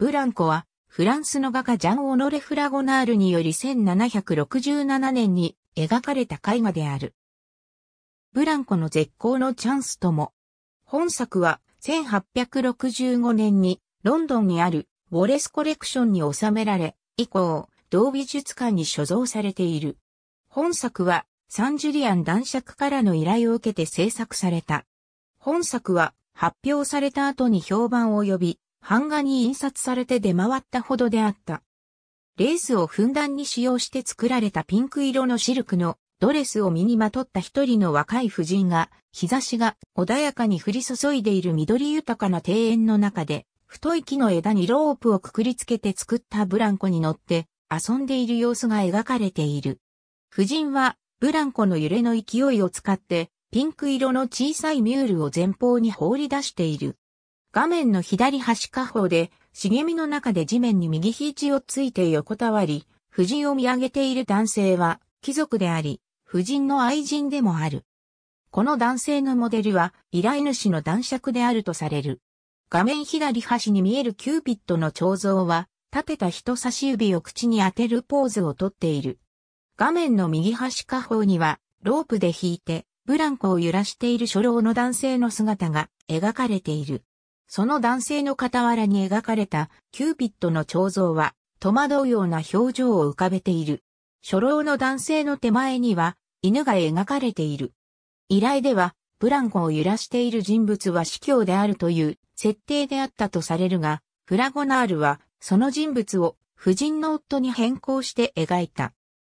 ブランコは、フランスの画家ジャン・オノレ・フラゴナールにより1767年に描かれた絵画である。ブランコの絶好のチャンスとも。本作は1865年にロンドンにあるウォレスコレクションに収められ、以降、同美術館に所蔵されている。本作はサンジュリアン男爵からの依頼を受けて制作された。本作は発表された後に評判を呼び、版画に印刷されて出回ったほどであった。レースをふんだんに使用して作られたピンク色のシルクのドレスを身にまとった一人の若い婦人が、日差しが穏やかに降り注いでいる緑豊かな庭園の中で、太い木の枝にロープをくくりつけて作ったブランコに乗って遊んでいる様子が描かれている。婦人はブランコの揺れの勢いを使ってピンク色の小さいミュールを前方に放り出している。画面の左端下方で、茂みの中で地面に右肘をついて横たわり、夫人を見上げている男性は、貴族であり、夫人の愛人でもある。この男性のモデルは、依頼主の男爵であるとされる。画面左端に見えるキューピッドの彫像は、立てた人差し指を口に当てるポーズをとっている。画面の右端下方には、ロープで引いて、ブランコを揺らしている初老の男性の姿が描かれている。その男性の傍らに描かれたキューピッドの彫像は戸惑うような表情を浮かべている。初老の男性の手前には犬が描かれている。依頼ではブランコを揺らしている人物は司教であるという設定であったとされるが、フラゴナールはその人物を夫人の夫に変更して描いた。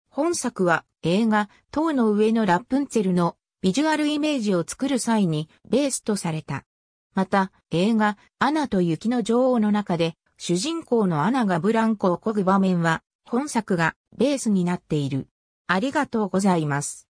本作は映画塔の上のラプンツェルのビジュアルイメージを作る際にベースとされた。また、映画、アナと雪の女王の中で、主人公のアナがブランコを漕ぐ場面は、本作がベースになっている。ありがとうございます。